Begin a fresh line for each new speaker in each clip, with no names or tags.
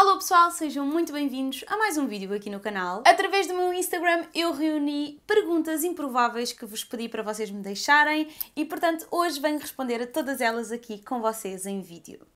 Alô pessoal, sejam muito bem-vindos a mais um vídeo aqui no canal. Através do meu Instagram eu reuni perguntas improváveis que vos pedi para vocês me deixarem e portanto hoje venho responder a todas elas aqui com vocês em vídeo.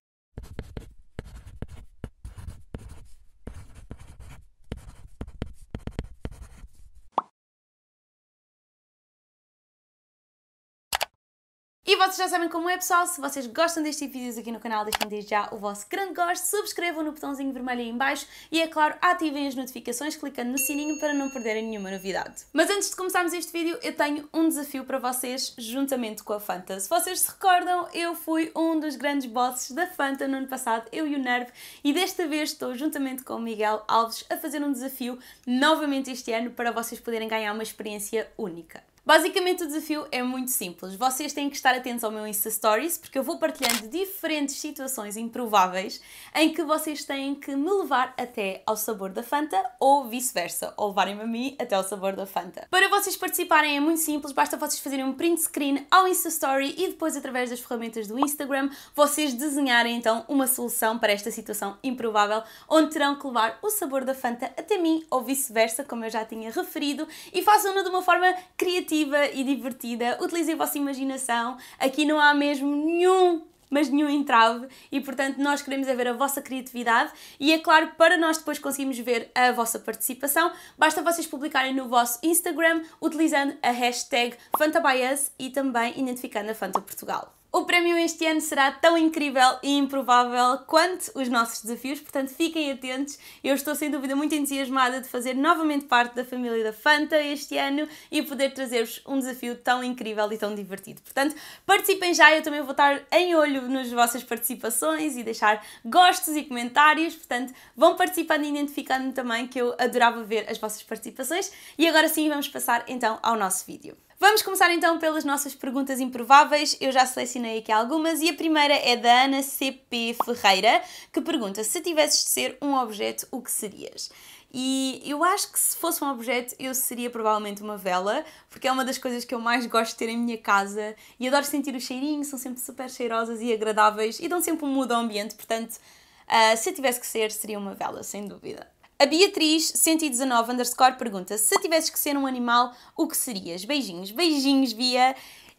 vocês já sabem como é, pessoal. Se vocês gostam destes tipo vídeos aqui no canal, deixem desde já o vosso grande gosto, subscrevam no botãozinho vermelho aí em baixo e, é claro, ativem as notificações clicando no sininho para não perderem nenhuma novidade. Mas antes de começarmos este vídeo, eu tenho um desafio para vocês juntamente com a Fanta. Se vocês se recordam, eu fui um dos grandes bosses da Fanta no ano passado, eu e o Nerve, e desta vez estou juntamente com o Miguel Alves a fazer um desafio novamente este ano para vocês poderem ganhar uma experiência única. Basicamente o desafio é muito simples. Vocês têm que estar atentos ao meu Insta Stories porque eu vou partilhando diferentes situações improváveis em que vocês têm que me levar até ao sabor da Fanta ou vice-versa, ou levarem-me a mim até ao sabor da Fanta. Para vocês participarem é muito simples, basta vocês fazerem um print screen ao Insta Story e depois através das ferramentas do Instagram vocês desenharem então uma solução para esta situação improvável onde terão que levar o sabor da Fanta até mim ou vice-versa, como eu já tinha referido, e façam-no de uma forma criativa criativa e divertida. Utilizem a vossa imaginação. Aqui não há mesmo nenhum mas nenhum entrave e portanto nós queremos é ver a vossa criatividade e é claro para nós depois conseguirmos ver a vossa participação basta vocês publicarem no vosso Instagram utilizando a hashtag FantaBias e também identificando a Fanta Portugal. O prémio este ano será tão incrível e improvável quanto os nossos desafios, portanto fiquem atentos. Eu estou sem dúvida muito entusiasmada de fazer novamente parte da família da Fanta este ano e poder trazer-vos um desafio tão incrível e tão divertido. Portanto, participem já, eu também vou estar em olho nas vossas participações e deixar gostos e comentários. Portanto, vão participando e identificando também que eu adorava ver as vossas participações. E agora sim, vamos passar então ao nosso vídeo. Vamos começar então pelas nossas perguntas improváveis. Eu já selecionei aqui algumas e a primeira é da Ana CP Ferreira, que pergunta: se tivesses de ser um objeto, o que serias? E eu acho que se fosse um objeto, eu seria provavelmente uma vela, porque é uma das coisas que eu mais gosto de ter em minha casa e adoro sentir o cheirinho, são sempre super cheirosas e agradáveis e dão sempre um mudo ao ambiente, portanto, uh, se tivesse que ser, seria uma vela, sem dúvida. A Beatriz 119 underscore pergunta: se tivesses que ser um animal, o que serias? Beijinhos, beijinhos, Bia!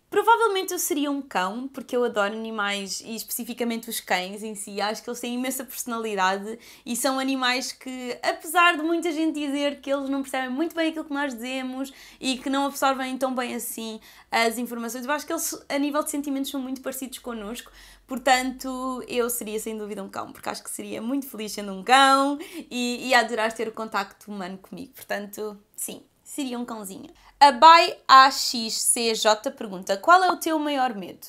Provavelmente eu seria um cão, porque eu adoro animais e especificamente os cães em si. Acho que eles têm imensa personalidade e são animais que, apesar de muita gente dizer que eles não percebem muito bem aquilo que nós dizemos e que não absorvem tão bem assim as informações, eu acho que eles, a nível de sentimentos, são muito parecidos connosco. Portanto, eu seria sem dúvida um cão, porque acho que seria muito feliz sendo um cão e, e adorar ter o contacto humano comigo. Portanto, sim, seria um cãozinho. A BaiAXCJ pergunta: qual é o teu maior medo?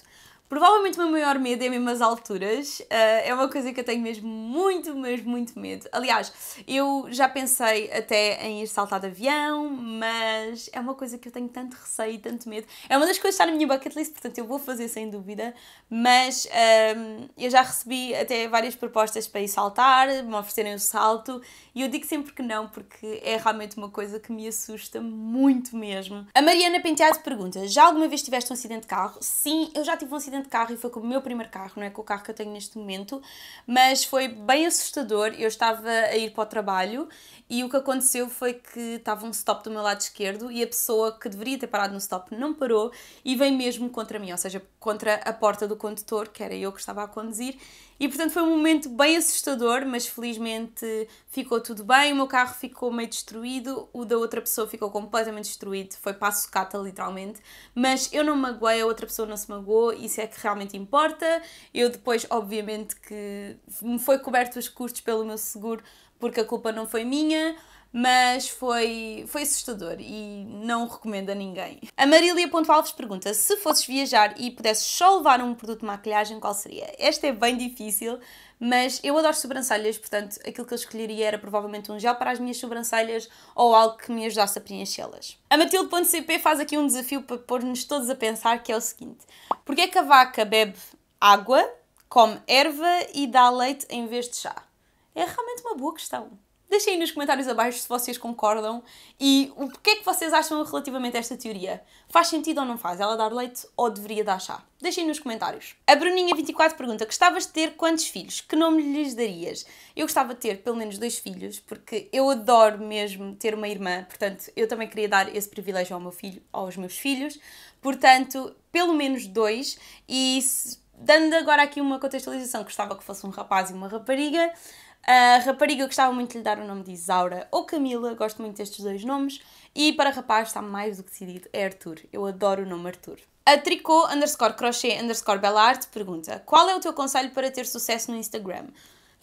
Provavelmente o meu maior medo é mesmo as alturas. Uh, é uma coisa que eu tenho mesmo muito, mas muito medo. Aliás, eu já pensei até em ir saltar de avião, mas é uma coisa que eu tenho tanto receio e tanto medo. É uma das coisas que está na minha bucket list, portanto eu vou fazer sem dúvida. Mas ehm, eu já recebi até várias propostas para ir saltar, me oferecerem o salto, e eu digo sempre que não, porque é realmente uma coisa que me assusta muito mesmo. A Mariana Penteado pergunta: Já alguma vez tiveste um acidente de carro? Sim, eu já tive um acidente acidente de carro e foi com o meu primeiro carro, não é com o carro que eu tenho neste momento, mas foi bem assustador. Eu estava a ir para o trabalho e o que aconteceu foi que estava um stop do meu lado esquerdo e a pessoa que deveria ter parado no stop não parou e veio mesmo contra mim, ou seja, contra a porta do condutor, que era eu que estava a conduzir, e portanto foi um momento bem assustador, mas felizmente ficou tudo bem. O meu carro ficou meio destruído, o da outra pessoa ficou completamente destruído, foi para a sucata literalmente. Mas eu não me magoei, a outra pessoa não se magoou, isso é que realmente importa. Eu depois, obviamente, que me foi coberto os custos pelo meu seguro porque a culpa não foi minha mas foi, foi assustador e não recomendo a ninguém. A Marília pergunta: se fosses viajar e pudesses só levar um produto de maquilhagem, qual seria? Esta é bem difícil, mas eu adoro sobrancelhas, portanto, aquilo que eu escolheria era provavelmente um gel para as minhas sobrancelhas ou algo que me ajudasse a preenchê-las. A Matilde.cp faz aqui um desafio para pôr-nos todos a pensar, que é o seguinte: porquê é que a vaca bebe água, come erva e dá leite em vez de chá? É realmente uma boa questão. Deixem aí nos comentários abaixo se vocês concordam e o que é que vocês acham relativamente a esta teoria. Faz sentido ou não faz ela dar leite ou deveria dar chá? Deixem nos comentários. A Bruninha24 pergunta: Gostavas de ter quantos filhos? Que nome lhes darias? Eu gostava de ter pelo menos dois filhos, porque eu adoro mesmo ter uma irmã, portanto, eu também queria dar esse privilégio ao meu filho, aos meus filhos. Portanto, pelo menos dois, e se, dando agora aqui uma contextualização, gostava que fosse um rapaz e uma rapariga. A rapariga eu gostava muito de lhe dar o nome de Isaura ou Camila, gosto muito destes dois nomes. E para rapaz está mais do que decidido, é Arthur. Eu adoro o nome Arthur. A tricô underscore crochê underscore belarte pergunta Qual é o teu conselho para ter sucesso no Instagram?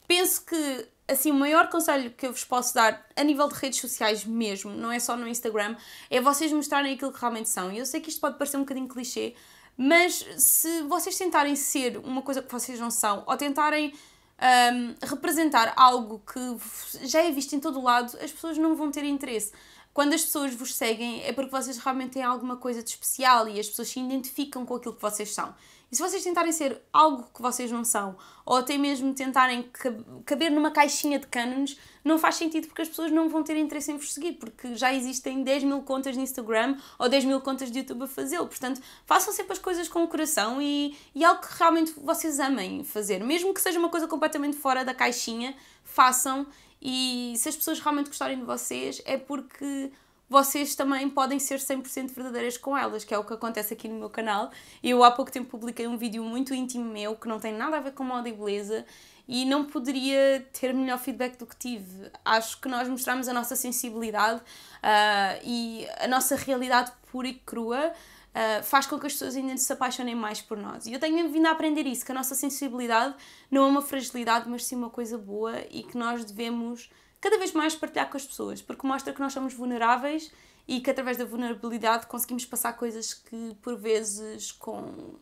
Penso que, assim, o maior conselho que eu vos posso dar a nível de redes sociais mesmo, não é só no Instagram, é vocês mostrarem aquilo que realmente são. E eu sei que isto pode parecer um bocadinho clichê, mas se vocês tentarem ser uma coisa que vocês não são, ou tentarem um, representar algo que já é visto em todo lado, as pessoas não vão ter interesse. Quando as pessoas vos seguem é porque vocês realmente têm alguma coisa de especial e as pessoas se identificam com aquilo que vocês são. E se vocês tentarem ser algo que vocês não são, ou até mesmo tentarem caber numa caixinha de cânones, não faz sentido porque as pessoas não vão ter interesse em vos seguir, porque já existem 10 mil contas de Instagram ou 10 mil contas de YouTube a fazê-lo. Portanto, façam sempre as coisas com o coração e, e é algo que realmente vocês amem fazer. Mesmo que seja uma coisa completamente fora da caixinha, façam. E se as pessoas realmente gostarem de vocês, é porque vocês também podem ser 100% verdadeiras com elas, que é o que acontece aqui no meu canal. Eu há pouco tempo publiquei um vídeo muito íntimo meu, que não tem nada a ver com moda e beleza, e não poderia ter melhor feedback do que tive. Acho que nós mostramos a nossa sensibilidade uh, e a nossa realidade pura e crua. Uh, faz com que as pessoas ainda se apaixonem mais por nós. E eu tenho vindo a aprender isso, que a nossa sensibilidade não é uma fragilidade, mas sim uma coisa boa e que nós devemos cada vez mais partilhar com as pessoas, porque mostra que nós somos vulneráveis e que através da vulnerabilidade conseguimos passar coisas que por vezes com,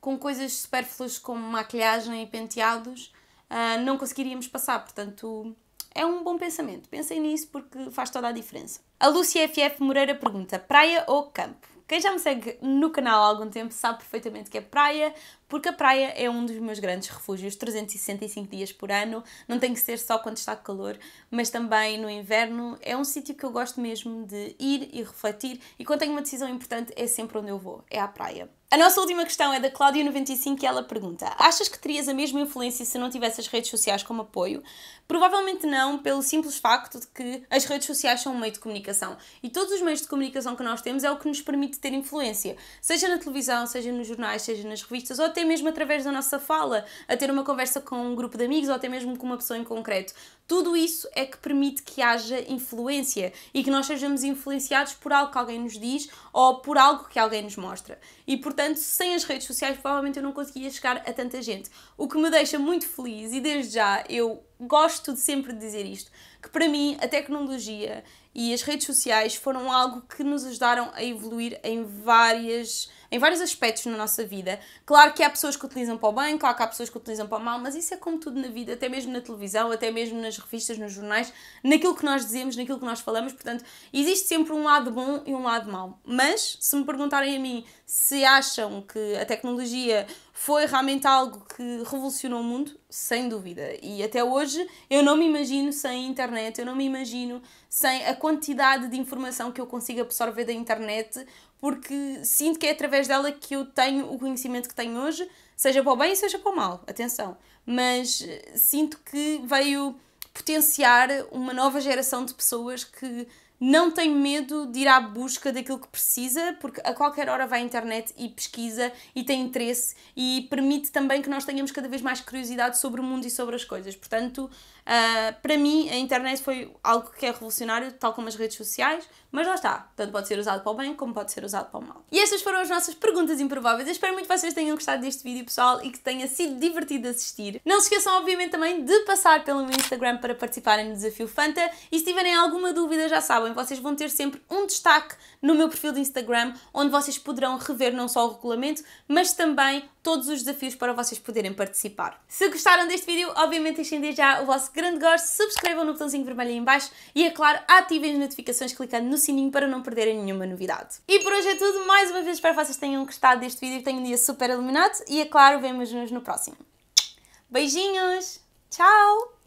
com coisas supérfluas como maquilhagem e penteados uh, não conseguiríamos passar, portanto é um bom pensamento, pensem nisso porque faz toda a diferença. A Lúcia FF Moreira pergunta, praia ou campo? Quem já me segue no canal há algum tempo sabe perfeitamente que é praia, porque a praia é um dos meus grandes refúgios, 365 dias por ano, não tem que ser só quando está calor, mas também no inverno. É um sítio que eu gosto mesmo de ir e refletir, e quando tenho uma decisão importante é sempre onde eu vou, é à praia. A nossa última questão é da Cláudia95 e ela pergunta: Achas que terias a mesma influência se não tivesse as redes sociais como apoio? Provavelmente não, pelo simples facto de que as redes sociais são um meio de comunicação e todos os meios de comunicação que nós temos é o que nos permite ter influência, seja na televisão, seja nos jornais, seja nas revistas ou até mesmo através da nossa fala, a ter uma conversa com um grupo de amigos ou até mesmo com uma pessoa em concreto. Tudo isso é que permite que haja influência e que nós sejamos influenciados por algo que alguém nos diz ou por algo que alguém nos mostra. E portanto, sem as redes sociais, provavelmente eu não conseguia chegar a tanta gente. O que me deixa muito feliz e desde já eu gosto de sempre dizer isto, que para mim a tecnologia e as redes sociais foram algo que nos ajudaram a evoluir em várias em vários aspectos na nossa vida. Claro que há pessoas que utilizam para o bem, claro que há pessoas que utilizam para o mal, mas isso é como tudo na vida, até mesmo na televisão, até mesmo nas revistas, nos jornais, naquilo que nós dizemos, naquilo que nós falamos. Portanto, existe sempre um lado bom e um lado mau. Mas, se me perguntarem a mim se acham que a tecnologia foi realmente algo que revolucionou o mundo, sem dúvida. E até hoje eu não me imagino sem internet, eu não me imagino sem a quantidade de informação que eu consigo absorver da internet, porque sinto que é através dela que eu tenho o conhecimento que tenho hoje, seja para o bem, seja para o mal, atenção. Mas eh, sinto que veio potenciar uma nova geração de pessoas que não tem medo de ir à busca daquilo que precisa, porque a qualquer hora vai à internet e pesquisa e tem interesse e permite também que nós tenhamos cada vez mais curiosidade sobre o mundo e sobre as coisas. Portanto, Uh, para mim, a internet foi algo que é revolucionário, tal como as redes sociais, mas lá está. Tanto pode ser usado para o bem como pode ser usado para o mal. E estas foram as nossas perguntas improváveis. Eu espero muito que vocês tenham gostado deste vídeo, pessoal, e que tenha sido divertido assistir. Não se esqueçam, obviamente, também de passar pelo meu Instagram para participarem no desafio Fanta. E se tiverem alguma dúvida, já sabem, vocês vão ter sempre um destaque no meu perfil de Instagram, onde vocês poderão rever não só o regulamento, mas também todos os desafios para vocês poderem participar. Se gostaram deste vídeo, obviamente deixem desde já o vosso grande gosto, subscrevam no botãozinho vermelho aí em baixo e, é claro, ativem as notificações clicando no sininho para não perderem nenhuma novidade. E por hoje é tudo, mais uma vez espero que vocês tenham gostado deste vídeo, tenham um dia super iluminado e, é claro, vemos-nos no próximo. Beijinhos, tchau!